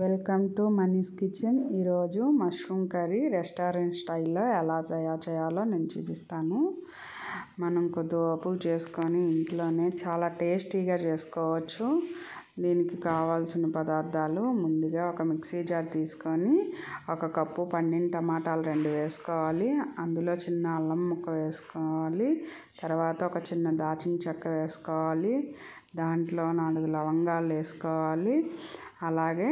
welcome to Mani's kitchen ఈరోజు mushroom curry restaurant స్టైల్లో ఎలా తయారు చేయాలో నేను చూపిస్తాను మనం కొద్దిగా చేసుకొని ఇంట్లోనే చాలా టేస్టీగా చేసుకోవచ్చు దీనికి కావాల్సిన పదార్థాలు ముందుగా ఒక మిక్సీ జార్ తీసుకొని ఒక కప్పు పండిన టమాటాలు రెండు వేసుకోవాలి అందులో చిన్న అల్లం ముక్క వేసుకోవాలి తర్వాత ఒక చిన్న దాచిన చెక్క వేసుకోవాలి దాంట్లో నాలుగు లవంగాలు వేసుకోవాలి అలాగే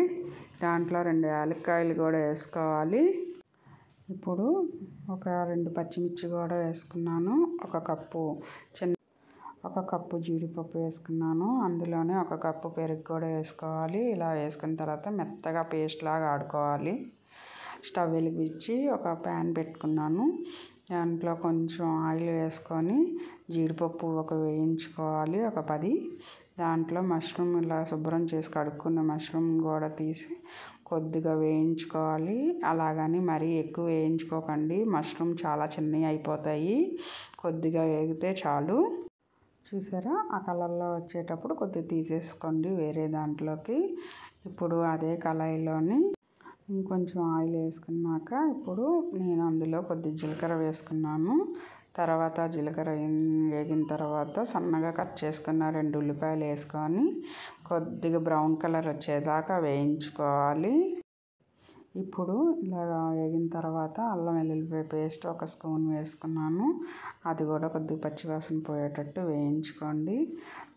దాంట్లో రెండు యాలక్కాయలు కూడా వేసుకోవాలి ఇప్పుడు ఒక రెండు పచ్చిమిర్చి కూడా వేసుకున్నాను ఒక కప్పు చిన్న ఒక కప్పు జీడిపప్పు వేసుకున్నాను అందులోనే ఒక కప్పు పెరుగు కూడా వేసుకోవాలి ఇలా వేసుకున్న తర్వాత మెత్తగా పేస్ట్ లాగా ఆడుకోవాలి స్టవ్ వెలిగించి ఒక ప్యాన్ పెట్టుకున్నాను దాంట్లో కొంచెం ఆయిల్ వేసుకొని జీడిపప్పు ఒక వేయించుకోవాలి ఒక పది దాంట్లో మష్రూమ్ ఇలా శుభ్రం చేసి కడుక్కున్న మష్రూమ్ కూడా తీసి కొద్దిగా వేయించుకోవాలి అలాగని మరీ ఎక్కువ వేయించుకోకండి మష్రూమ్ చాలా చిన్నవి అయిపోతాయి కొద్దిగా వేగితే చాలు చూసారా ఆ కలర్లో వచ్చేటప్పుడు కొద్దిగా తీసేసుకోండి వేరే దాంట్లోకి ఇప్పుడు అదే కళాయిలోని ఇంకొంచెం ఆయిల్ వేసుకున్నాక ఇప్పుడు నేను అందులో కొద్ది జీలకర్ర వేసుకున్నాను తర్వాత జీలకర్ర వేగిన తర్వాత సన్నగా కట్ చేసుకున్న రెండు ఉల్లిపాయలు వేసుకొని కొద్దిగా బ్రౌన్ కలర్ వచ్చేదాకా వేయించుకోవాలి ఇప్పుడు ఇలాగా వేగిన తర్వాత అల్లం వెల్లుల్లిపాయ పేస్ట్ ఒక స్పూన్ వేసుకున్నాను అది కూడా కొద్దిగా పచ్చివాసన పోయేటట్టు వేయించుకోండి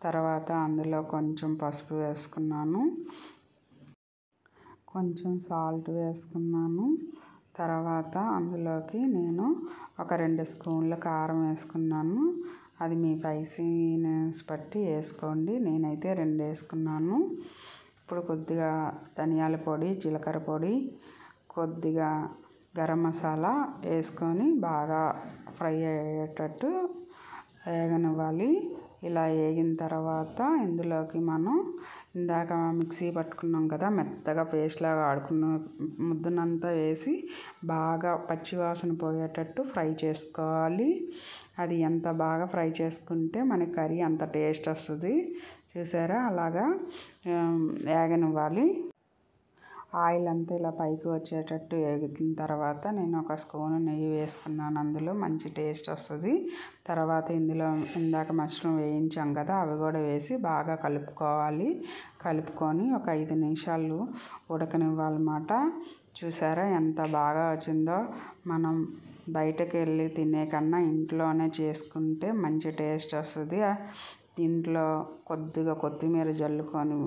తర్వాత అందులో కొంచెం పసుపు వేసుకున్నాను కొంచెం సాల్ట్ వేసుకున్నాను తర్వాత అందులోకి నేను ఒక రెండు స్పూన్ల కారం వేసుకున్నాను అది మీ స్పైసీనెస్ బట్టి వేసుకోండి నేనైతే రెండు వేసుకున్నాను ఇప్పుడు కొద్దిగా ధనియాల పొడి జీలకర్ర పొడి కొద్దిగా గరం మసాలా వేసుకొని బాగా ఫ్రై అయ్యేటట్టు వేగనివ్వాలి ఇలా వేగిన తర్వాత ఇందులోకి మనం ఇందాక మిక్సీ పట్టుకున్నాం కదా మెత్తగా పేస్ట్ లాగా ఆడుకున్న ముద్దనంతా వేసి బాగా పచ్చివాసన పోయేటట్టు ఫ్రై చేసుకోవాలి అది ఎంత బాగా ఫ్రై చేసుకుంటే మనకి కర్రీ అంత టేస్ట్ వస్తుంది చూసారా అలాగా వేగనివ్వాలి ఆయిల్ అంతా ఇలా పైకి వచ్చేటట్టు ఎగిన తర్వాత నేను ఒక స్పూన్ నెయ్యి వేసుకున్నాను అందులో మంచి టేస్ట్ వస్తుంది తర్వాత ఇందులో ఇందాక మష్రూమ్ వేయించాం కదా అవి కూడా వేసి బాగా కలుపుకోవాలి కలుపుకొని ఒక ఐదు నిమిషాలు ఉడకనివ్వాలన్నమాట చూసారా ఎంత బాగా వచ్చిందో మనం బయటకు వెళ్ళి తినే కన్నా ఇంట్లోనే చేసుకుంటే మంచి టేస్ట్ వస్తుంది దీంట్లో కొద్దిగా కొత్తిమీర జల్లుకొని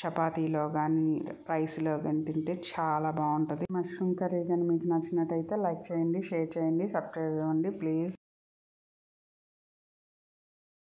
చపాతీలో కానీ రైస్లో కానీ తింటే చాలా బాగుంటుంది మష్రూమ్ కర్రీ కానీ మీకు నచ్చినట్టయితే లైక్ చేయండి షేర్ చేయండి సబ్స్క్రైబ్ చేయండి ప్లీజ్